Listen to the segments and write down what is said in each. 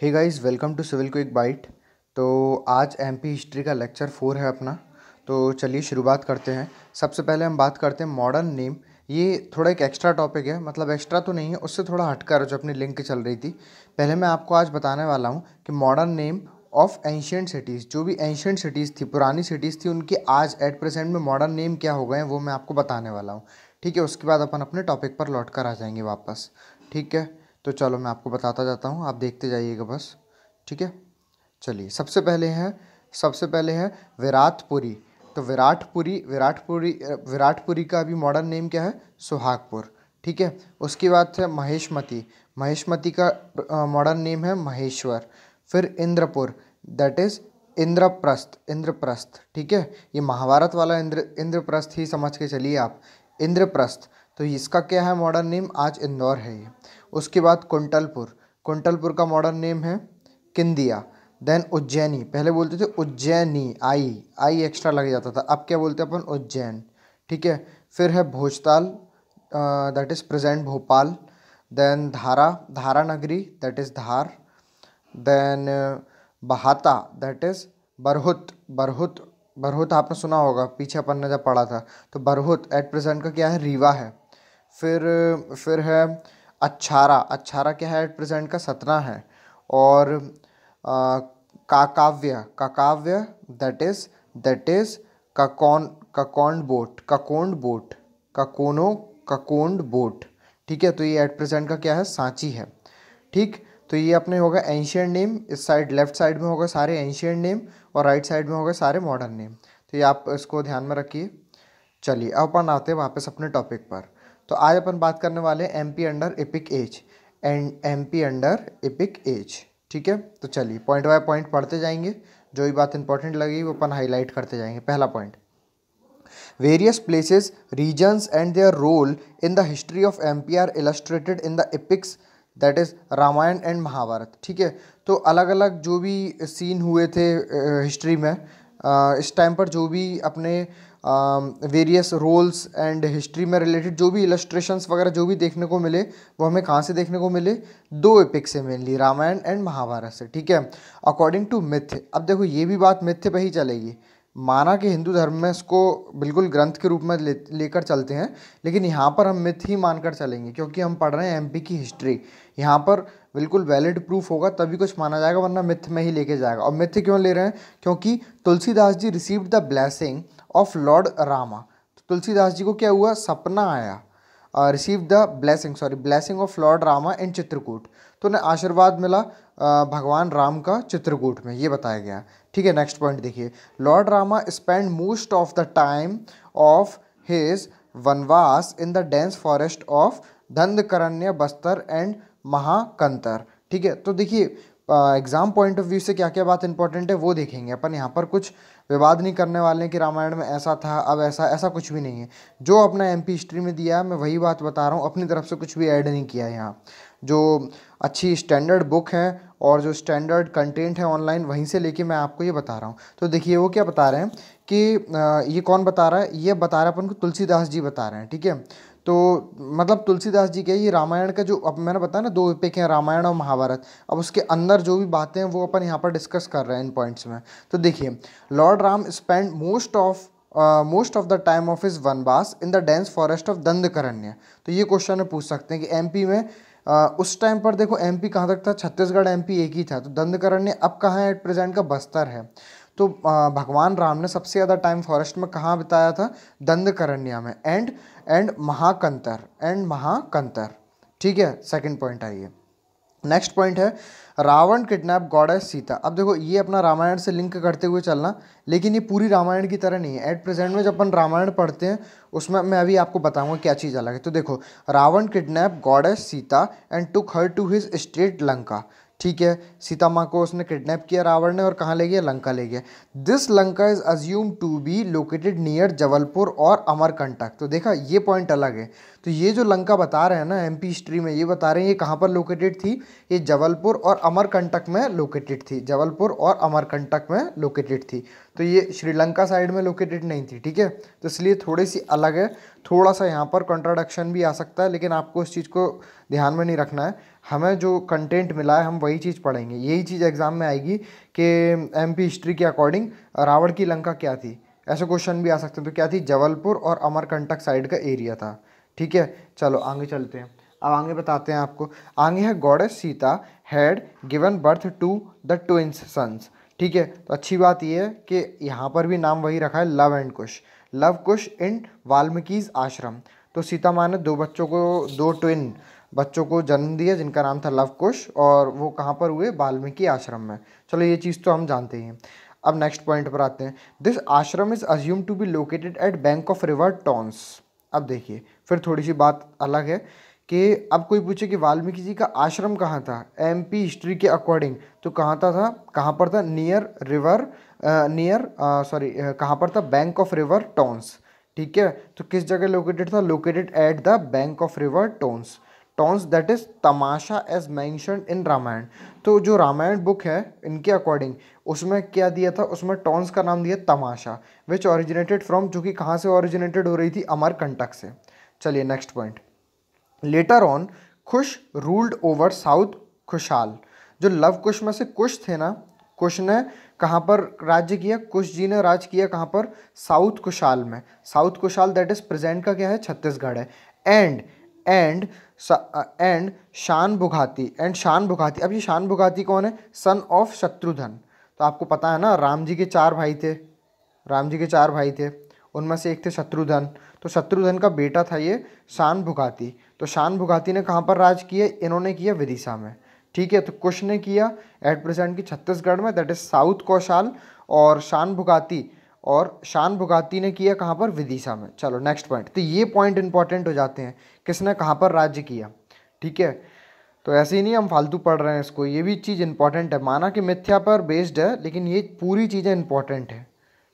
hey guys welcome to civil quick bite तो आज MP history का लेक्चर फोर है अपना तो चलिए शुरुआत करते हैं सबसे पहले हम बात करते हैं मॉडर्न नेम ये थोड़ा एक एक्स्ट्रा टॉपिक है मतलब एक्स्ट्रा तो नहीं है उससे थोड़ा हटकर जो अपनी लिंक चल रही थी पहले मैं आपको आज बताने वाला हूँ कि modern name of ancient cities जो भी एंशियंट सिटीज़ थी पुरानी सिटीज़ थी उनकी आज एट प्रेजेंट में मॉडर्न नेम क्या हो गए हैं वो मैं आपको बताने वाला हूँ ठीक है उसके बाद अपन अपने टॉपिक पर लौट कर आ जाएंगे वापस ठीक है तो चलो मैं आपको बताता जाता हूँ आप देखते जाइएगा बस ठीक है चलिए सबसे पहले है सबसे पहले है विराटपुरी तो विराटपुरी विराटपुरी विराटपुरी का अभी मॉडर्न नेम क्या है सुहागपुर ठीक है उसके बाद है महेशमती महेशमती का मॉडर्न नेम है महेश्वर फिर इंद्रपुर दैट इज़ इंद्रप्रस्थ इंद्रप्रस्थ ठीक है ये महाभारत वाला इंद्र इंद्रप्रस्थ ही समझ के चलिए आप इंद्रप्रस्थ तो इसका क्या है मॉडर्न नेम आज इंदौर है ये उसके बाद कुंटलपुर कुंटलपुर का मॉडर्न नेम है किंदिया देन उज्जैनी पहले बोलते थे उज्जैनी आई आई एक्स्ट्रा लग जाता था अब क्या बोलते हैं अपन उज्जैन ठीक है फिर है Bhojtal that is present Bhopal then Dhara Dhara Nagari that is Dhar then Bahata that is Bharhut Bharhut Bharhut आपने सुना होगा पीछे अपन ने जब पढ़ा था तो बरहुत एट प्रेजेंट का क्या है रीवा है फिर फिर है अच्छारा अच्छारा क्या है एट प्रेजेंट का सतना है और काकाव्य काकाव्य दैट इज दैट इज ककौन काकोंड बोट ककोंड बोट ककोनो ककोंड बोट ठीक है तो ये एट प्रेजेंट का क्या है सांची है ठीक तो ये अपने होगा एंशियंट नेम इस साइड लेफ्ट साइड में होगा सारे एंशियंट नेम और राइट right साइड में होगा सारे मॉडर्न नेम तो ये आप इसको ध्यान में रखिए चलिए अब अपन आते हैं वापस अपने टॉपिक पर तो आज अपन बात करने वाले हैं M P under epic age and M P under epic age ठीक है तो चलिए पॉइंट बाय पॉइंट पढ़ते जाएंगे जो भी बात इंपॉर्टेंट लगेगी वो अपन हाईलाइट करते जाएंगे पहला point various places regions and their role in the history of M P are illustrated in the epics that is Ramayan and Mahabharat ठीक है तो अलग अलग जो भी सीन हुए थे हिस्ट्री में इस टाइम पर जो भी अपने वेरियस रोल्स एंड हिस्ट्री में रिलेटेड जो भी इलस्ट्रेशंस वगैरह जो भी देखने को मिले वो हमें कहाँ से देखने को मिले दो एपिक से मेनली रामायण एंड महाभारत से ठीक है अकॉर्डिंग टू मिथ अब देखो ये भी बात मिथ्य पर ही चलेगी माना कि हिंदू धर्म में इसको बिल्कुल ग्रंथ के रूप में ले लेकर चलते हैं लेकिन यहाँ पर हम मिथ ही मानकर चलेंगे क्योंकि हम पढ़ रहे हैं एमपी की हिस्ट्री यहाँ पर बिल्कुल वैलिड प्रूफ होगा तभी कुछ माना जाएगा वरना मिथ में ही लेके जाएगा और मिथ क्यों ले रहे हैं क्योंकि Tulsidas ji receive the blessing of lord Rama तो तुलसीदास जी को क्या हुआ सपना आया receive the blessing sorry blessing of lord Rama in Chitrakoot तो उन्हें आशीर्वाद मिला uh, भगवान राम का चित्रकूट में ये बताया गया ठीक है नेक्स्ट पॉइंट देखिए lord Rama spend most of the time of his vanvas in the dense forest of Dandakaranya Bastar and Mahakantar ठीक है तो देखिए एग्जाम पॉइंट ऑफ व्यू से क्या क्या बात इंपॉर्टेंट है वो देखेंगे अपन यहाँ पर कुछ विवाद नहीं करने वाले हैं कि रामायण में ऐसा था अब ऐसा ऐसा कुछ भी नहीं है जो अपना एम हिस्ट्री में दिया है मैं वही बात बता रहा हूँ अपनी तरफ से कुछ भी ऐड नहीं किया है यहाँ जो अच्छी स्टैंडर्ड बुक है और जो स्टैंडर्ड कंटेंट है ऑनलाइन वहीं से लेके मैं आपको ये बता रहा हूँ तो देखिए वो क्या बता रहे हैं कि ये कौन बता रहा है ये बता रहा है अपन को तुलसीदास जी बता रहे हैं ठीक है तो मतलब तुलसीदास जी के ये रामायण का जो अब मैंने बताया ना दो एपिक हैं रामायण और महाभारत अब उसके अंदर जो भी बातें हैं वो अपन यहाँ पर डिस्कस कर रहे हैं इन पॉइंट्स में तो देखिए lord Ram spend most of most of the time of his vanvas in the dense forest of Dandakaranya तो ये क्वेश्चन पूछ सकते हैं कि एम में Uh, उस टाइम पर देखो एमपी कहाँ तक था छत्तीसगढ़ एमपी एक ही था तो दंदकरण्य अब कहाँ है एट प्रेजेंट का बस्तर है तो uh, भगवान राम ने सबसे ज़्यादा टाइम फॉरेस्ट में कहाँ बिताया था दंडकरण्य में and and Mahakantar and Mahakantar ठीक है सेकंड पॉइंट आइए नेक्स्ट पॉइंट है रावण किडनैप गॉडेस सीता अब देखो ये अपना रामायण से लिंक करते हुए चलना लेकिन ये पूरी रामायण की तरह नहीं है एट प्रेजेंट में जब अपन रामायण पढ़ते हैं उसमें मैं अभी आपको बताऊंगा क्या चीज़ अलग है तो देखो Ravan kidnap goddess Sita and took her to his state Lanka ठीक है सीता माँ को उसने किडनैप किया रावण ने और कहाँ ले गया लंका ले गया this Lanka is assumed to be located near Jabalpur और अमरकंटक तो देखा ये पॉइंट अलग है तो ये जो लंका बता रहे हैं ना एम हिस्ट्री में ये बता रहे हैं ये कहाँ पर लोकेटेड थी ये जबलपुर और अमरकंटक में लोकेटेड थी जबलपुर और अमरकंटक में लोकेटेड थी तो ये श्रीलंका साइड में लोकेटेड नहीं थी ठीक है तो इसलिए थोड़ी सी अलग है थोड़ा सा यहाँ पर कॉन्ट्राडक्शन भी आ सकता है लेकिन आपको इस चीज़ को ध्यान में नहीं रखना है हमें जो कंटेंट मिला है हम वही चीज़ पढ़ेंगे यही चीज़ एग्ज़ाम में आएगी कि एमपी हिस्ट्री के अकॉर्डिंग रावण की लंका क्या थी ऐसे क्वेश्चन भी आ सकते हैं तो क्या थी जबलपुर और अमरकंटक साइड का एरिया था ठीक है चलो आगे चलते हैं अब आगे बताते हैं आपको आगे है goddess Sita had given birth to the twins sons ठीक है तो अच्छी बात यह है कि यहाँ पर भी नाम वही रखा है लव एंड कुश लव कुश इन वाल्मीकिज आश्रम तो सीता माँ ने दो बच्चों को दो ट्विन बच्चों को जन्म दिया जिनका नाम था लवकुश और वो कहाँ पर हुए वाल्मीकि आश्रम में चलो ये चीज़ तो हम जानते ही हैं अब नेक्स्ट पॉइंट पर आते हैं this ashram is assumed to be located at bank of river Tons अब देखिए फिर थोड़ी सी बात अलग है कि अब कोई पूछे कि वाल्मीकि जी का आश्रम कहाँ था पी हिस्ट्री के अकॉर्डिंग तो कहाँ था था कहाँ पर था नियर रिवर नियर सॉरी कहाँ पर था बैंक ऑफ रिवर टॉन्स ठीक है तो किस जगह लोकेटेड था located at the bank of river Tons Tons that is Tamasa as mentioned in Ramayan तो जो रामायण बुक है इनके अकॉर्डिंग उसमें क्या दिया था उसमें टॉन्स का नाम दिया तमाशा विच ऑरिजिनेटेड फ्रॉम जो कि कहाँ से ऑरिजिनेटेड हो रही थी अमरकंटक से चलिए next point later on Kush ruled over south Kushal जो लव कुश में से कुश थे ना कुश ने कहाँ पर राज्य किया कुश जी ने राज किया कहाँ पर साउथ कुशाल में south Kushal that is present का क्या है छत्तीसगढ़ है एंड एंड एंड शान भुघाती एंड शान भुघाती अब ये शान भुगाती कौन है सन ऑफ शत्रुधन तो आपको पता है ना राम जी के चार भाई थे राम जी के चार भाई थे उनमें से एक थे शत्रुधन तो शत्रुधन का बेटा था ये शान भुघाती तो शान भुघाती ने कहाँ पर राज किए इन्होंने किया विदिशा में ठीक है तो कुश ने किया एट प्रेजेंट की छत्तीसगढ़ में दैट इज़ साउथ कौशाल और शान भुगाती और शान भुगाती ने किया कहाँ पर विदिशा में चलो नेक्स्ट पॉइंट तो ये पॉइंट इंपॉर्टेंट हो जाते हैं किसने कहाँ पर राज्य किया ठीक है तो ऐसे ही नहीं हम फालतू पढ़ रहे हैं इसको ये भी चीज़ इंपॉर्टेंट है माना कि मिथ्या पर बेस्ड है लेकिन ये पूरी चीज़ें इंपॉर्टेंट है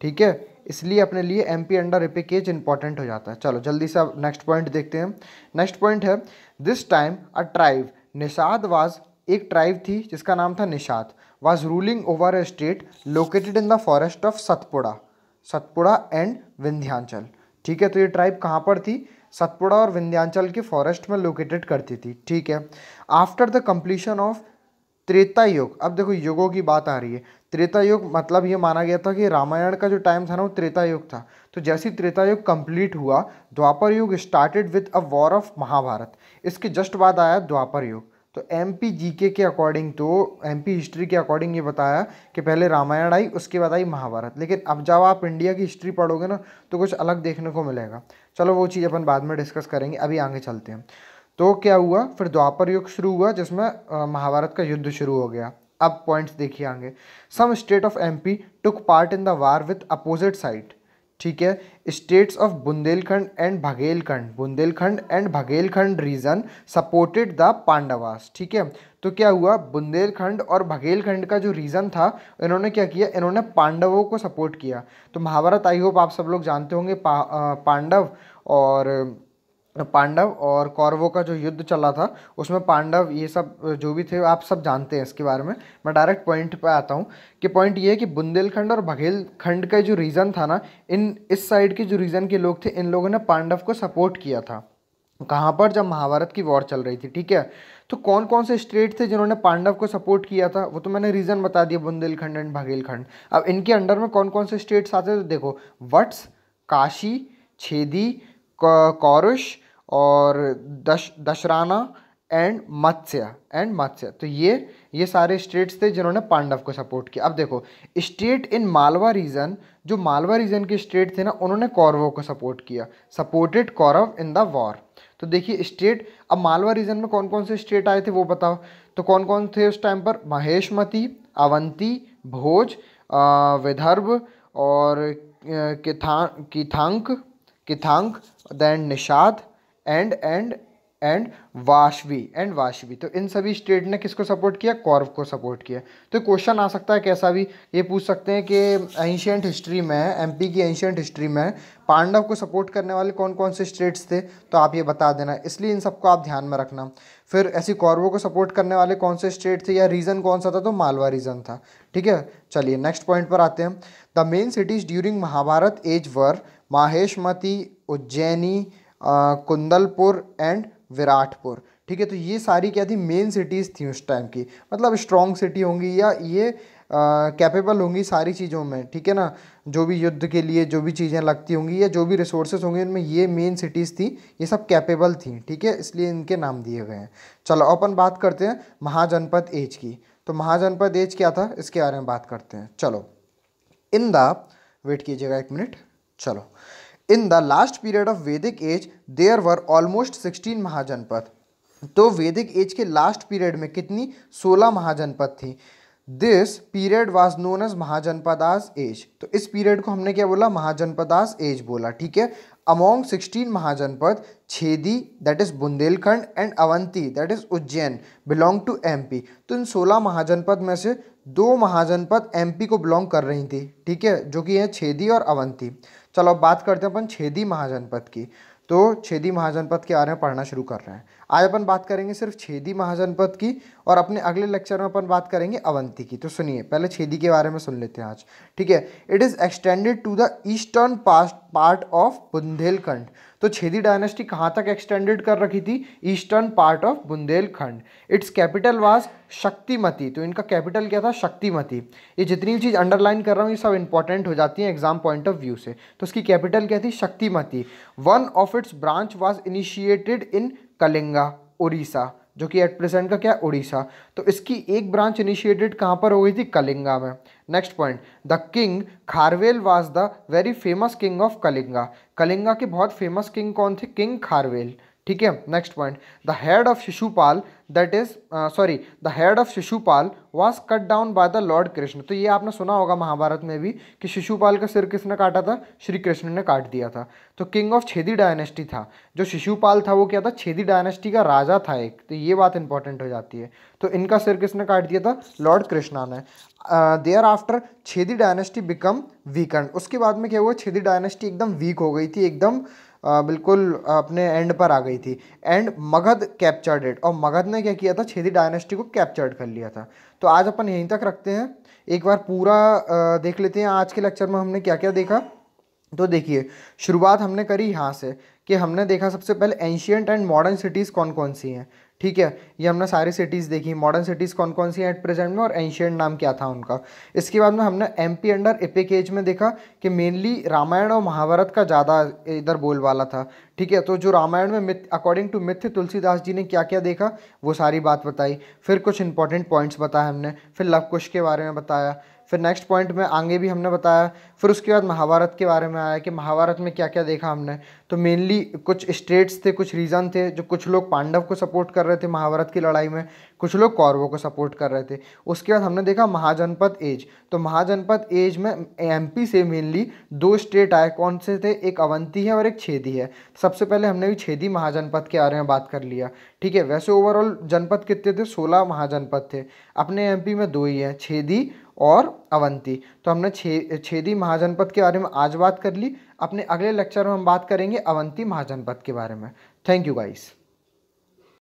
ठीक है इसलिए अपने लिए एम पी अंडर केज इंपॉर्टेंट हो जाता है चलो जल्दी से अब नेक्स्ट पॉइंट देखते हैं नेक्स्ट पॉइंट है this time a tribe Nishad was एक ट्राइव थी जिसका नाम था Nishad was ruling over a state located in the forest of Satpura Satpura and Vindhyachal ठीक है तो ये ट्राइब कहाँ पर थी सतपुड़ा और विंध्यांचल के फॉरेस्ट में लोकेटेड करती थी ठीक है after the completion of Treta Yuga अब देखो युगों की बात आ रही है त्रेता युग मतलब ये माना गया था कि रामायण का जो टाइम था ना वो त्रेता युग था तो जैसे त्रेता युग कंप्लीट हुआ Dwapar Yuga started with a war of Mahabharata इसके जस्ट बाद आया द्वापर युग तो एम पी जी के के अकॉर्डिंग तो एम पी हिस्ट्री के अकॉर्डिंग ये बताया कि पहले रामायण आई उसके बाद आई महाभारत लेकिन अब जब आप इंडिया की हिस्ट्री पढ़ोगे ना तो कुछ अलग देखने को मिलेगा चलो वो चीज़ अपन बाद में डिस्कस करेंगे अभी आगे चलते हैं तो क्या हुआ फिर द्वापर युग शुरू हुआ जिसमें महाभारत का युद्ध शुरू हो गया अब पॉइंट्स देखिए आगे some state of M P took part in the war with opposite side ठीक है states of Bundelkhand and Baghelkhand Bundelkhand and Baghelkhand region supported the Pandavas ठीक है तो क्या हुआ बुंदेलखंड और भगेलखंड का जो रीजन था इन्होंने क्या किया इन्होंने पांडवों को सपोर्ट किया तो महाभारत आई होप आप सब लोग जानते होंगे पा, पांडव और पांडव और कौरवों का जो युद्ध चला था उसमें पांडव ये सब जो भी थे आप सब जानते हैं इसके बारे में मैं डायरेक्ट पॉइंट पे आता हूँ कि पॉइंट ये है कि बुंदेलखंड और बघेलखंड का जो रीज़न था ना इन इस साइड के जो रीज़न के लोग थे इन लोगों ने पांडव को सपोर्ट किया था कहाँ पर जब महाभारत की वॉर चल रही थी ठीक है तो कौन कौन से स्टेट थे जिन्होंने पांडव को सपोर्ट किया था वो तो मैंने रीज़न बता दिया बुंदेलखंड एंड बघेलखंड अब इनके अंडर में कौन कौन से स्टेट्स आते थे तो देखो वट्स काशी छेदी कौरश और दश दशराना एंड मत्स्य एंड मत्स्य तो ये ये सारे स्टेट्स थे जिन्होंने पांडव को सपोर्ट किया अब देखो स्टेट इन मालवा रीजन जो मालवा रीजन के स्टेट थे ना उन्होंने कौरवों को सपोर्ट किया supported Kaurava in the war तो देखिए स्टेट अब मालवा रीजन में कौन कौन से स्टेट आए थे वो बताओ तो कौन कौन थे उस टाइम पर महेशमती अवंती भोज विदर्भ और किथा किथांक किथांक then Nishad and and and वाशवी एंड वाशवी तो इन सभी स्टेट ने किसको सपोर्ट किया कौरव को सपोर्ट किया तो क्वेश्चन आ सकता है कैसा भी ये पूछ सकते हैं कि एंशियंट हिस्ट्री में एमपी की एंशियंट हिस्ट्री में पांडव को सपोर्ट करने वाले कौन कौन से स्टेट्स थे तो आप ये बता देना इसलिए इन सबको आप ध्यान में रखना फिर ऐसी कौरवों को सपोर्ट करने वाले कौन से स्टेट थे या रीजन कौन सा था तो मालवा रीजन था ठीक है चलिए नेक्स्ट पॉइंट पर आते हैं the main cities during Mahabharata age were Mahishmati Ujjaini Kundalpur and Viratpur ठीक है तो ये सारी क्या थी मेन सिटीज़ थी उस टाइम की मतलब स्ट्रॉन्ग सिटी होंगी या ये कैपेबल होंगी सारी चीज़ों में ठीक है ना जो भी युद्ध के लिए जो भी चीज़ें लगती होंगी या जो भी रिसोर्सेज होंगे उनमें ये मेन सिटीज़ थी ये सब कैपेबल थी ठीक है इसलिए इनके नाम दिए गए हैं चलो अपन बात करते हैं महाजनपद एज की तो महाजनपद एज क्या था इसके बारे में बात करते हैं चलो इन द वेट कीजिएगा एक मिनट चलो in the last period of Vedic age there were almost sixteen Mahajanapada तो वैदिक एज के लास्ट पीरियड में कितनी सोलह महाजनपद थी this period was known as Mahajanapadas age तो इस पीरियड को हमने क्या बोला महाजनपदास एज बोला ठीक है among sixteen Mahajanapada Chedi that is Bundelkhand and Avanti that is Ujjain belong to MP तो इन सोलह महाजनपद में से दो महाजनपद एमपी को बिलोंग कर रही थी ठीक है जो कि है छेदी और अवंती चलो अब बात करते हैं अपन छेदी महाजनपद की तो छेदी महाजनपद के बारे में पढ़ना शुरू कर रहे हैं आज अपन बात करेंगे सिर्फ छेदी महाजनपद की और अपने अगले लेक्चर में अपन बात करेंगे अवंती की तो सुनिए पहले छेदी के बारे में सुन लेते हैं आज ठीक है it is extended to the eastern past part of Bundelkhand तो छेदी डायनेस्टी कहाँ तक एक्सटेंडेड कर रखी थी eastern part of Bundelkhand its capital was Shuktimati तो इनका कैपिटल क्या था शक्तिमती ये जितनी चीज़ अंडरलाइन कर रहा हूँ ये सब इंपॉर्टेंट हो जाती हैं एग्जाम पॉइंट ऑफ व्यू से तो उसकी कैपिटल क्या थी Shuktimati one of its branch was initiated in Kalinga Orissa जो कि एट प्रेजेंट का क्या उड़ीसा तो इसकी एक ब्रांच इनिशिएटेड कहाँ पर हो गई थी कलिंगा में next point the king Kharavela was the very famous king of Kalinga Kalinga के बहुत फेमस किंग कौन थे किंग खारवेल ठीक है next point the head of Shishupal that is sorry the head of Shishupal was cut down by the lord Krishna तो ये आपने सुना होगा महाभारत में भी कि शिशुपाल का सिर किसने काटा था श्री कृष्ण ने काट दिया था तो किंग ऑफ छेदी डायनेस्टी था जो शिशुपाल था वो क्या था छेदी डायनेस्टी का राजा था एक तो ये बात इंपॉर्टेंट हो जाती है तो इनका सिर किसने काट दिया था लॉर्ड कृष्णा ने thereafter Chedi dynasty become weakened उसके बाद में क्या हुआ छेदी डायनेस्टी एकदम वीक हो गई थी एकदम uh, बिल्कुल अपने एंड पर आ गई थी एंड मगध कैप्चर्ड डेट और मगध ने क्या किया था छेदी डायनेस्टी को कैप्चर्ड कर लिया था तो आज अपन यहीं तक रखते हैं एक बार पूरा देख लेते हैं आज के लेक्चर में हमने क्या क्या देखा तो देखिए शुरुआत हमने करी यहाँ से कि हमने देखा सबसे पहले एंशियंट एंड मॉडर्न सिटीज़ कौन कौन सी हैं ठीक है ये हमने सारी सिटीज़ देखी मॉडर्न सिटीज़ कौन कौन सी हैं एट प्रेजेंट में और एंशियंट नाम क्या था उनका इसके बाद में हमने M P under epic age में देखा कि मेनली रामायण और महाभारत का ज़्यादा इधर वाला था ठीक है तो जो रामायण में myth according to myth Tulsidas ji ने क्या क्या देखा वो सारी बात बताई फिर कुछ इंपॉर्टेंट पॉइंट्स बताए हमने फिर लव कुश के बारे में बताया फिर नेक्स्ट पॉइंट में आगे भी हमने बताया फिर उसके बाद महाभारत के बारे में आया कि महाभारत में क्या क्या देखा हमने तो मेनली कुछ स्टेट्स थे कुछ रीज़न थे जो कुछ लोग पांडव को सपोर्ट कर रहे थे महाभारत की लड़ाई में कुछ लोग कौरवों को सपोर्ट कर रहे थे उसके बाद हमने देखा महाजनपद एज तो महाजनपद एज में एम से मेनली दो स्टेट आए कौन से थे एक अवंती है और एक छेदी है सबसे पहले हमने भी छेदी महाजनपद के बारे में बात कर लिया ठीक है वैसे ओवरऑल जनपद कितने थे सोलह महाजनपद थे अपने एम में दो ही हैं छेदी और अवंती तो हमने छे छेदी महाजनपद के बारे में आज बात कर ली अपने अगले लेक्चर में हम बात करेंगे अवंती महाजनपद के बारे में थैंक यू गाइस